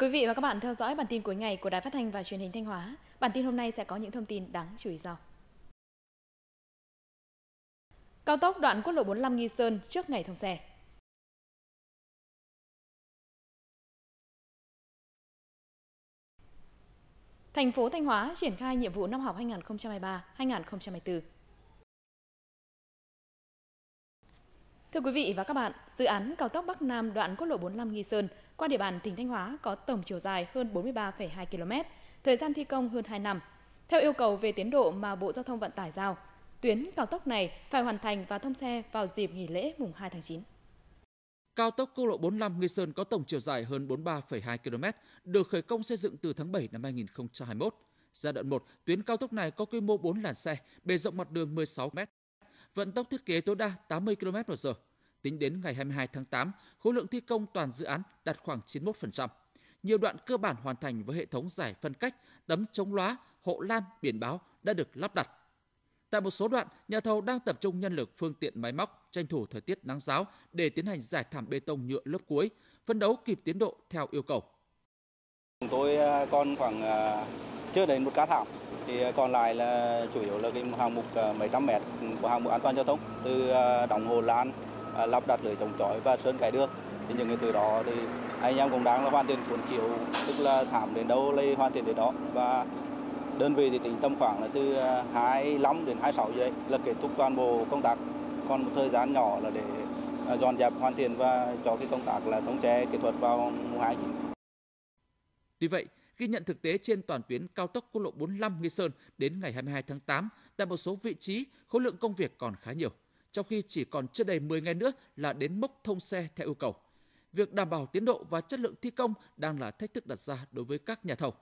Mời quý vị và các bạn theo dõi bản tin cuối ngày của Đài Phát thanh và Truyền hình Thanh Hóa. Bản tin hôm nay sẽ có những thông tin đáng chú ý sau. Cao tốc đoạn quốc lộ 45 Nghi Sơn trước ngày thông xe. Thành phố Thanh Hóa triển khai nhiệm vụ năm học 2023-2024. Thưa quý vị và các bạn, dự án cao tốc Bắc Nam đoạn quốc lộ 45 Nghi Sơn – qua địa bàn tỉnh Thanh Hóa có tổng chiều dài hơn 43,2 km, thời gian thi công hơn 2 năm. Theo yêu cầu về tiến độ mà Bộ Giao thông Vận tải giao, tuyến cao tốc này phải hoàn thành và thông xe vào dịp nghỉ lễ mùng 2 tháng 9. Cao tốc quốc lộ 45 Nghi Sơn có tổng chiều dài hơn 43,2 km, được khởi công xây dựng từ tháng 7 năm 2021. Giai đoạn 1, tuyến cao tốc này có quy mô 4 làn xe, bề rộng mặt đường 16 m, vận tốc thiết kế tối đa 80 km/h. Tính đến ngày 22 tháng 8, khối lượng thi công toàn dự án đạt khoảng 91%. Nhiều đoạn cơ bản hoàn thành với hệ thống giải phân cách, tấm chống lóa, hộ lan, biển báo đã được lắp đặt. Tại một số đoạn, nhà thầu đang tập trung nhân lực, phương tiện máy móc, tranh thủ thời tiết nắng giáo để tiến hành giải thảm bê tông nhựa lớp cuối, phân đấu kịp tiến độ theo yêu cầu. Chúng tôi à, còn khoảng à, chưa đến một cá thảm, thì à, còn lại là chủ yếu là cái hạng mục mấy trăm mét của hạng mục an toàn giao thông từ đồng hồ lan À, lắp đặt lưới chống chói và sơn cải đường thì những cái thứ đó thì anh em cũng đang là hoàn thiện cuốn chiếu tức là thảm đến đâu lấy hoàn thiện đến đó và đơn vị thì tính tầm khoảng là từ 25 à, đến 26 giờ đấy là kết thúc toàn bộ công tác còn một thời gian nhỏ là để à, dọn dẹp hoàn thiện và cho cái công tác là thống xe kỹ thuật vào mùa 2 Tuy vậy, ghi nhận thực tế trên toàn tuyến cao tốc quốc lộ 45 Nghi Sơn đến ngày 22 tháng 8 tại một số vị trí khối lượng công việc còn khá nhiều trong khi chỉ còn chưa đầy 10 ngày nữa là đến mốc thông xe theo yêu cầu. Việc đảm bảo tiến độ và chất lượng thi công đang là thách thức đặt ra đối với các nhà thầu.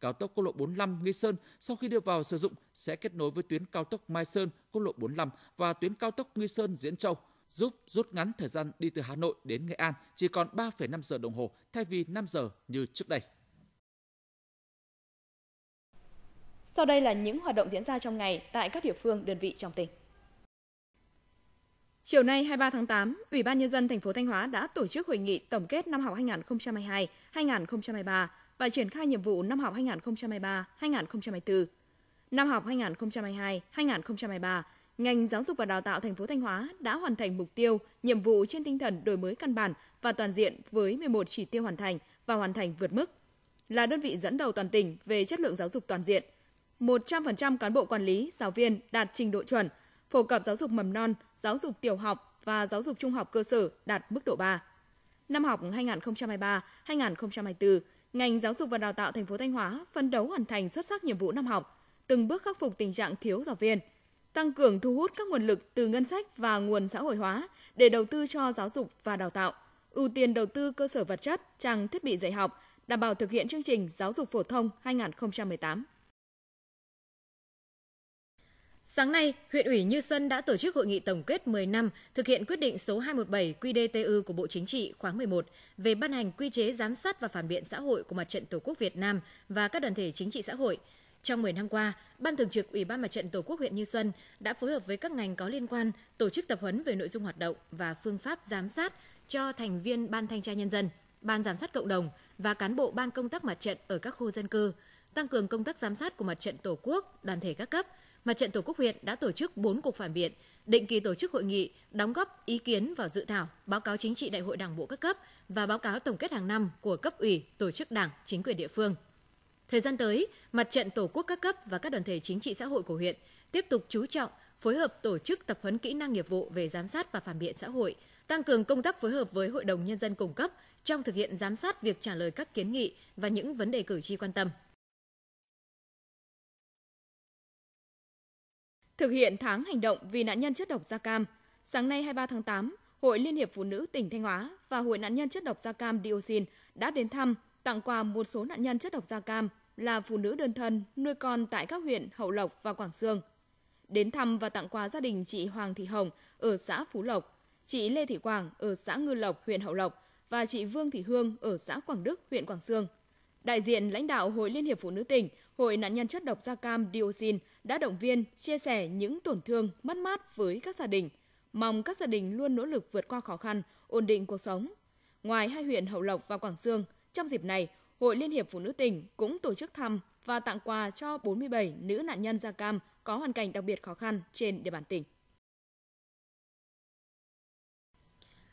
Cao tốc quốc lộ 45 Nghi Sơn sau khi đưa vào sử dụng sẽ kết nối với tuyến cao tốc Mai Sơn, quốc lộ 45 và tuyến cao tốc Nghi Sơn Diễn Châu, giúp rút ngắn thời gian đi từ Hà Nội đến Nghệ An chỉ còn 3,5 giờ đồng hồ thay vì 5 giờ như trước đây. Sau đây là những hoạt động diễn ra trong ngày tại các địa phương, đơn vị trong tỉnh. Chiều nay 23 tháng 8, Ủy ban nhân dân thành phố Thanh Hóa đã tổ chức hội nghị tổng kết năm học 2022-2023 và triển khai nhiệm vụ năm học 2023-2024. Năm học 2022-2023, ngành giáo dục và đào tạo thành phố Thanh Hóa đã hoàn thành mục tiêu, nhiệm vụ trên tinh thần đổi mới căn bản và toàn diện với 11 chỉ tiêu hoàn thành và hoàn thành vượt mức. Là đơn vị dẫn đầu toàn tỉnh về chất lượng giáo dục toàn diện, 100% cán bộ quản lý, giáo viên đạt trình độ chuẩn – phổ cập giáo dục mầm non, giáo dục tiểu học và giáo dục trung học cơ sở đạt mức độ 3. Năm học 2023-2024, ngành giáo dục và đào tạo thành phố Thanh Hóa phân đấu hoàn thành xuất sắc nhiệm vụ năm học, từng bước khắc phục tình trạng thiếu giáo viên, tăng cường thu hút các nguồn lực từ ngân sách và nguồn xã hội hóa để đầu tư cho giáo dục và đào tạo, ưu tiên đầu tư cơ sở vật chất, trang thiết bị dạy học, đảm bảo thực hiện chương trình giáo dục phổ thông 2018. Sáng nay, huyện ủy Như Xuân đã tổ chức hội nghị tổng kết 10 năm thực hiện quyết định số 217 QĐTU của Bộ Chính trị khóa 11 về ban hành quy chế giám sát và phản biện xã hội của Mặt trận Tổ quốc Việt Nam và các đoàn thể chính trị xã hội. Trong 10 năm qua, Ban Thường trực Ủy ban Mặt trận Tổ quốc huyện Như Xuân đã phối hợp với các ngành có liên quan tổ chức tập huấn về nội dung hoạt động và phương pháp giám sát cho thành viên Ban Thanh tra Nhân dân, Ban Giám sát Cộng đồng và cán bộ Ban Công tác Mặt trận ở các khu dân cư, tăng cường công tác giám sát của Mặt trận Tổ quốc, đoàn thể các cấp – Mặt trận Tổ quốc huyện đã tổ chức 4 cuộc phản biện, định kỳ tổ chức hội nghị, đóng góp ý kiến vào dự thảo, báo cáo chính trị đại hội đảng bộ các cấp và báo cáo tổng kết hàng năm của cấp ủy, tổ chức đảng, chính quyền địa phương. Thời gian tới, mặt trận Tổ quốc các cấp và các đoàn thể chính trị xã hội của huyện tiếp tục chú trọng phối hợp tổ chức tập huấn kỹ năng nghiệp vụ về giám sát và phản biện xã hội, tăng cường công tác phối hợp với Hội đồng Nhân dân cung cấp trong thực hiện giám sát việc trả lời các kiến nghị và những vấn đề cử tri quan tâm. Thực hiện tháng hành động vì nạn nhân chất độc da cam, sáng nay 23 tháng 8, Hội Liên hiệp Phụ nữ tỉnh Thanh Hóa và Hội nạn nhân chất độc da cam dioxin đã đến thăm, tặng quà một số nạn nhân chất độc da cam là phụ nữ đơn thân nuôi con tại các huyện Hậu Lộc và Quảng Sương. Đến thăm và tặng quà gia đình chị Hoàng Thị Hồng ở xã Phú Lộc, chị Lê Thị Quảng ở xã Ngư Lộc, huyện Hậu Lộc và chị Vương Thị Hương ở xã Quảng Đức, huyện Quảng Sương. Đại diện lãnh đạo Hội Liên hiệp Phụ nữ tỉnh, Hội nạn nhân chất độc da cam dioxin đã động viên, chia sẻ những tổn thương, mất mát với các gia đình, mong các gia đình luôn nỗ lực vượt qua khó khăn, ổn định cuộc sống. Ngoài hai huyện Hậu Lộc và Quảng sương, trong dịp này, Hội Liên hiệp Phụ nữ tỉnh cũng tổ chức thăm và tặng quà cho 47 nữ nạn nhân da cam có hoàn cảnh đặc biệt khó khăn trên địa bàn tỉnh.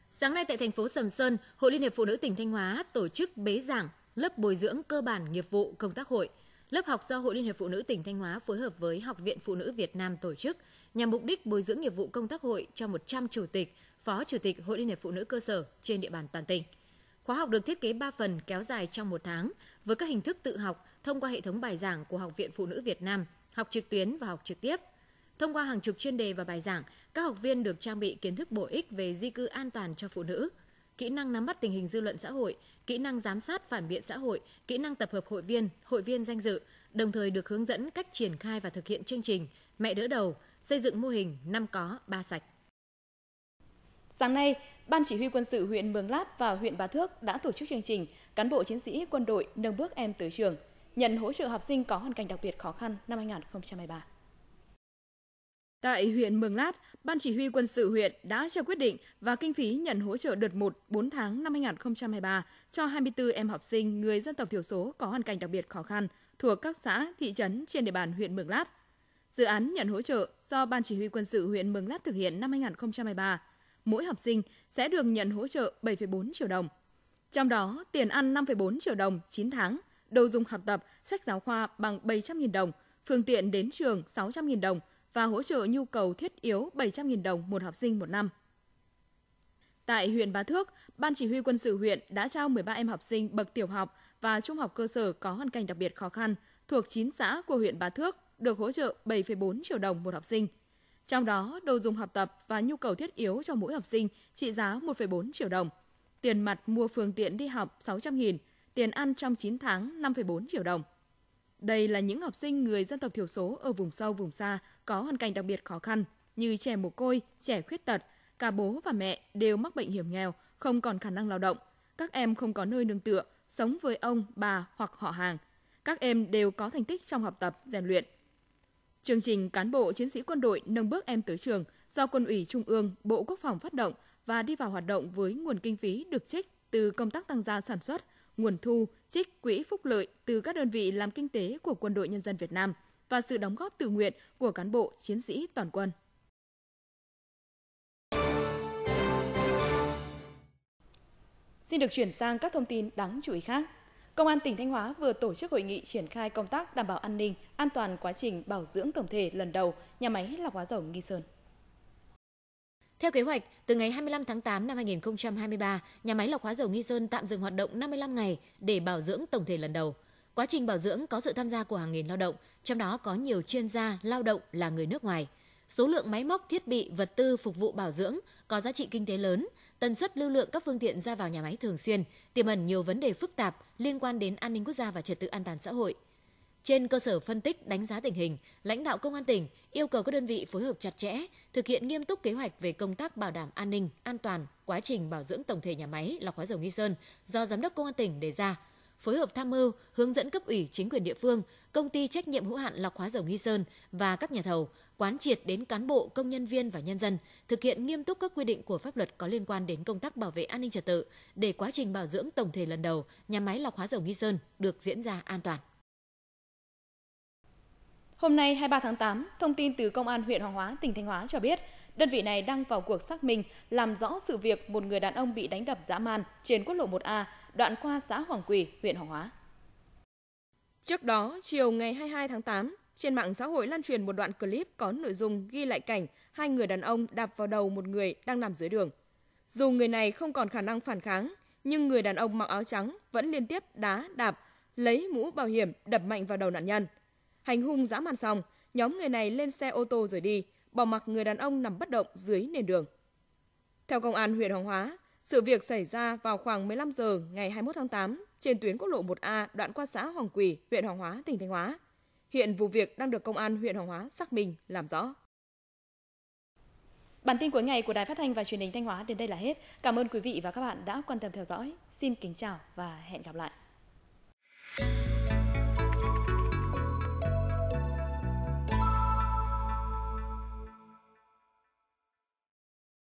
Sáng nay tại thành phố Sầm Sơn, Hội Liên hiệp Phụ nữ tỉnh Thanh Hóa tổ chức bế giảng lớp bồi dưỡng cơ bản nghiệp vụ công tác hội – Lớp học do Hội Liên hiệp Phụ nữ tỉnh Thanh Hóa phối hợp với Học viện Phụ nữ Việt Nam tổ chức nhằm mục đích bồi dưỡng nghiệp vụ công tác hội cho 100 chủ tịch, phó chủ tịch Hội Liên hiệp Phụ nữ cơ sở trên địa bàn toàn tỉnh. Khóa học được thiết kế 3 phần kéo dài trong một tháng với các hình thức tự học thông qua hệ thống bài giảng của Học viện Phụ nữ Việt Nam, học trực tuyến và học trực tiếp. Thông qua hàng chục chuyên đề và bài giảng, các học viên được trang bị kiến thức bổ ích về di cư an toàn cho phụ nữ – kỹ năng nắm bắt tình hình dư luận xã hội, kỹ năng giám sát phản biện xã hội, kỹ năng tập hợp hội viên, hội viên danh dự, đồng thời được hướng dẫn cách triển khai và thực hiện chương trình Mẹ đỡ đầu, xây dựng mô hình năm có ba sạch. Sáng nay, Ban Chỉ huy quân sự huyện Mường Lát và huyện Bà Thước đã tổ chức chương trình Cán bộ chiến sĩ quân đội nâng bước em tới trường, nhận hỗ trợ học sinh có hoàn cảnh đặc biệt khó khăn năm 2023. Tại huyện Mường Lát, Ban chỉ huy quân sự huyện đã trao quyết định và kinh phí nhận hỗ trợ đợt 1 4 tháng năm 2023 cho 24 em học sinh người dân tộc thiểu số có hoàn cảnh đặc biệt khó khăn thuộc các xã, thị trấn trên địa bàn huyện Mường Lát. Dự án nhận hỗ trợ do Ban chỉ huy quân sự huyện Mường Lát thực hiện năm 2023. Mỗi học sinh sẽ được nhận hỗ trợ 7,4 triệu đồng. Trong đó, tiền ăn 5,4 triệu đồng 9 tháng, đồ dùng học tập, sách giáo khoa bằng 700.000 đồng, phương tiện đến trường 600.000 đồng – và hỗ trợ nhu cầu thiết yếu 700.000 đồng một học sinh một năm. Tại huyện Bá Thước, Ban Chỉ huy quân sự huyện đã trao 13 em học sinh bậc tiểu học và trung học cơ sở có hoàn cảnh đặc biệt khó khăn thuộc 9 xã của huyện Bá Thước được hỗ trợ 7,4 triệu đồng một học sinh. Trong đó, đồ dùng học tập và nhu cầu thiết yếu cho mỗi học sinh trị giá 1,4 triệu đồng, tiền mặt mua phương tiện đi học 600.000, tiền ăn trong 9 tháng 5,4 triệu đồng. Đây là những học sinh người dân tộc thiểu số ở vùng sâu vùng xa có hoàn cảnh đặc biệt khó khăn như trẻ mồ côi, trẻ khuyết tật, cả bố và mẹ đều mắc bệnh hiểm nghèo, không còn khả năng lao động. Các em không có nơi nương tựa, sống với ông, bà hoặc họ hàng. Các em đều có thành tích trong học tập, rèn luyện. Chương trình cán bộ chiến sĩ quân đội nâng bước em tới trường do Quân ủy Trung ương, Bộ Quốc phòng phát động và đi vào hoạt động với nguồn kinh phí được trích từ công tác tăng gia sản xuất, nguồn thu, trích quỹ phúc lợi từ các đơn vị làm kinh tế của Quân đội Nhân dân Việt Nam và sự đóng góp tự nguyện của cán bộ, chiến sĩ toàn quân. Xin được chuyển sang các thông tin đáng chú ý khác. Công an tỉnh Thanh Hóa vừa tổ chức hội nghị triển khai công tác đảm bảo an ninh, an toàn quá trình bảo dưỡng tổng thể lần đầu nhà máy lọc hóa dầu Nghi Sơn. Theo kế hoạch, từ ngày 25 tháng 8 năm 2023, nhà máy lọc hóa dầu Nghi Sơn tạm dừng hoạt động 55 ngày để bảo dưỡng tổng thể lần đầu. Quá trình bảo dưỡng có sự tham gia của hàng nghìn lao động, trong đó có nhiều chuyên gia, lao động là người nước ngoài. Số lượng máy móc, thiết bị, vật tư phục vụ bảo dưỡng có giá trị kinh tế lớn, tần suất lưu lượng các phương tiện ra vào nhà máy thường xuyên, tiềm ẩn nhiều vấn đề phức tạp liên quan đến an ninh quốc gia và trật tự an toàn xã hội – trên cơ sở phân tích đánh giá tình hình, lãnh đạo công an tỉnh yêu cầu các đơn vị phối hợp chặt chẽ, thực hiện nghiêm túc kế hoạch về công tác bảo đảm an ninh, an toàn, quá trình bảo dưỡng tổng thể nhà máy lọc hóa dầu Nghi Sơn do giám đốc công an tỉnh đề ra, phối hợp tham mưu, hướng dẫn cấp ủy chính quyền địa phương, công ty trách nhiệm hữu hạn lọc hóa dầu Nghi Sơn và các nhà thầu quán triệt đến cán bộ, công nhân viên và nhân dân thực hiện nghiêm túc các quy định của pháp luật có liên quan đến công tác bảo vệ an ninh trật tự để quá trình bảo dưỡng tổng thể lần đầu nhà máy lọc hóa dầu Nghi Sơn được diễn ra an toàn. Hôm nay 23 tháng 8, thông tin từ Công an huyện Hoàng Hóa, tỉnh Thanh Hóa cho biết, đơn vị này đang vào cuộc xác minh làm rõ sự việc một người đàn ông bị đánh đập dã man trên quốc lộ 1A, đoạn qua xã Hoàng Quỳ, huyện Hoàng Hóa. Trước đó, chiều ngày 22 tháng 8, trên mạng xã hội lan truyền một đoạn clip có nội dung ghi lại cảnh hai người đàn ông đạp vào đầu một người đang nằm dưới đường. Dù người này không còn khả năng phản kháng, nhưng người đàn ông mặc áo trắng vẫn liên tiếp đá, đạp, lấy mũ bảo hiểm đập mạnh vào đầu nạn nhân – Hành hung dã man xong, nhóm người này lên xe ô tô rồi đi, bỏ mặc người đàn ông nằm bất động dưới nền đường. Theo công an huyện Hoàng Hóa, sự việc xảy ra vào khoảng 15 giờ ngày 21 tháng 8 trên tuyến quốc lộ 1A đoạn qua xã Hoàng Quỳ, huyện Hoàng Hóa, tỉnh Thanh Hóa. Hiện vụ việc đang được công an huyện Hoàng Hóa xác minh làm rõ. Bản tin cuối ngày của Đài Phát thanh và Truyền hình Thanh Hóa đến đây là hết. Cảm ơn quý vị và các bạn đã quan tâm theo dõi. Xin kính chào và hẹn gặp lại.